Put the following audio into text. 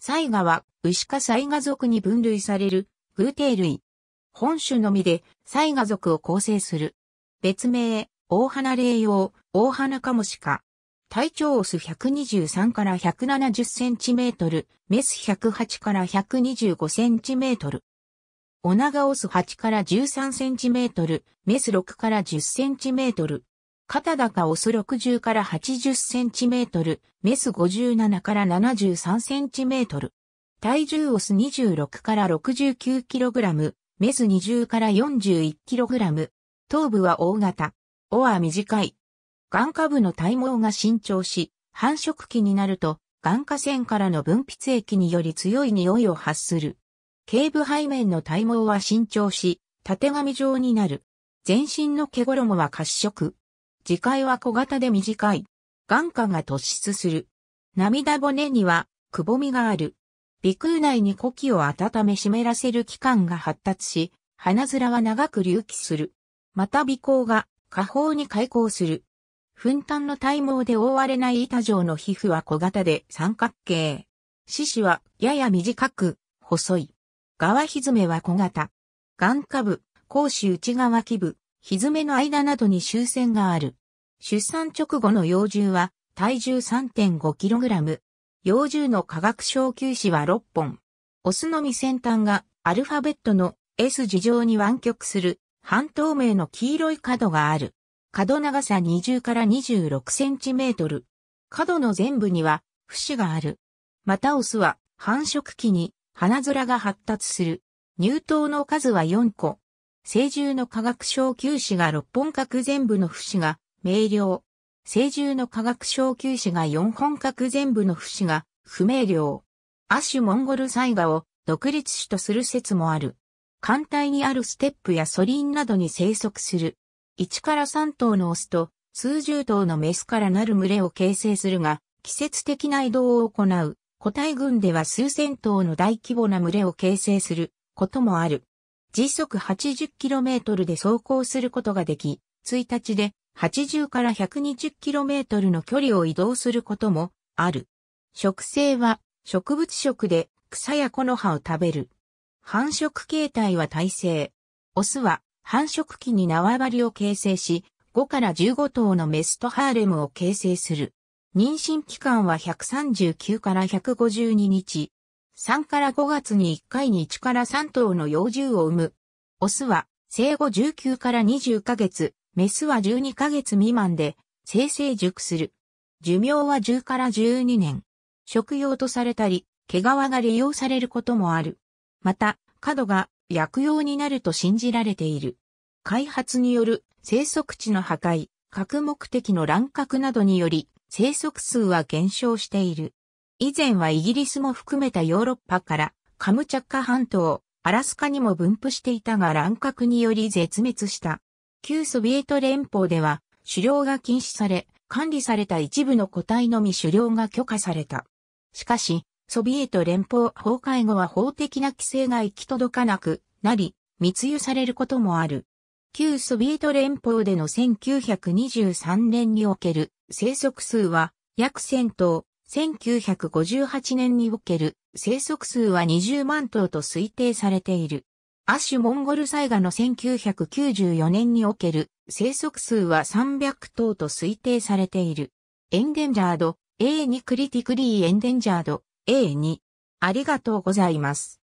サイガは、ウシ科サイガ属に分類される、グーテイ類。本種のみで、サイガ属を構成する。別名、大花霊用、大花カモシカ。体長オス123から170センチメートル、メス108から125センチメートル。オナガオス8から13センチメートル、メス6から10センチメートル。肩高オス60から80センチメートル、メス57から73センチメートル。体重オス26から69キログラム、メス20から41キログラム。頭部は大型。尾は短い。眼下部の体毛が伸長し、繁殖期になると、眼下腺からの分泌液により強い匂いを発する。頸部背面の体毛は伸長し、縦髪状になる。全身の毛衣は褐色。磁界は小型で短い。眼下が突出する。涙骨には、くぼみがある。鼻腔内に呼気を温め湿らせる器官が発達し、鼻面は長く隆起する。また鼻孔が下方に開口する。粉炭の体毛で覆われない板状の皮膚は小型で三角形。四肢はやや短く、細い。側ひずめは小型。眼下部、甲子内側基部、ひずめの間などに終戦がある。出産直後の幼獣は体重 3.5kg。幼獣の化学小球子は6本。オスのみ先端がアルファベットの S 字状に湾曲する半透明の黄色い角がある。角長さ20から26センチメートル。角の全部には節がある。またオスは繁殖期に花面が発達する。乳頭の数は4個、成獣の科学小級士が六本格全部の節が、明瞭。成獣の科学小級士が四本格全部の節が、不明瞭。亜種モンゴルサイガを独立種とする説もある。艦隊にあるステップやソリンなどに生息する。1から3頭のオスと数十頭のメスからなる群れを形成するが、季節的な移動を行う。個体群では数千頭の大規模な群れを形成することもある。時速 80km で走行することができ、1日で80から 120km の距離を移動することもある。植生は植物食で草や木の葉を食べる。繁殖形態は耐性。オスは繁殖期に縄張りを形成し、5から15頭のメスとハーレムを形成する。妊娠期間は139から152日、3から5月に1回に1から3頭の幼獣を産む。オスは生後19から20ヶ月、メスは12ヶ月未満で、生成熟する。寿命は10から12年。食用とされたり、毛皮が利用されることもある。また、角が薬用になると信じられている。開発による生息地の破壊、核目的の乱獲などにより、生息数は減少している。以前はイギリスも含めたヨーロッパからカムチャッカ半島、アラスカにも分布していたが乱獲により絶滅した。旧ソビエト連邦では狩猟が禁止され、管理された一部の個体のみ狩猟が許可された。しかし、ソビエト連邦崩壊後は法的な規制が行き届かなくなり、密輸されることもある。旧ソビエト連邦での1923年における生息数は約1000頭、1958年における生息数は20万頭と推定されている。アッシュモンゴル災害の1994年における生息数は300頭と推定されている。エンデンジャード A2 クリティクリーエンデンジャード A2。ありがとうございます。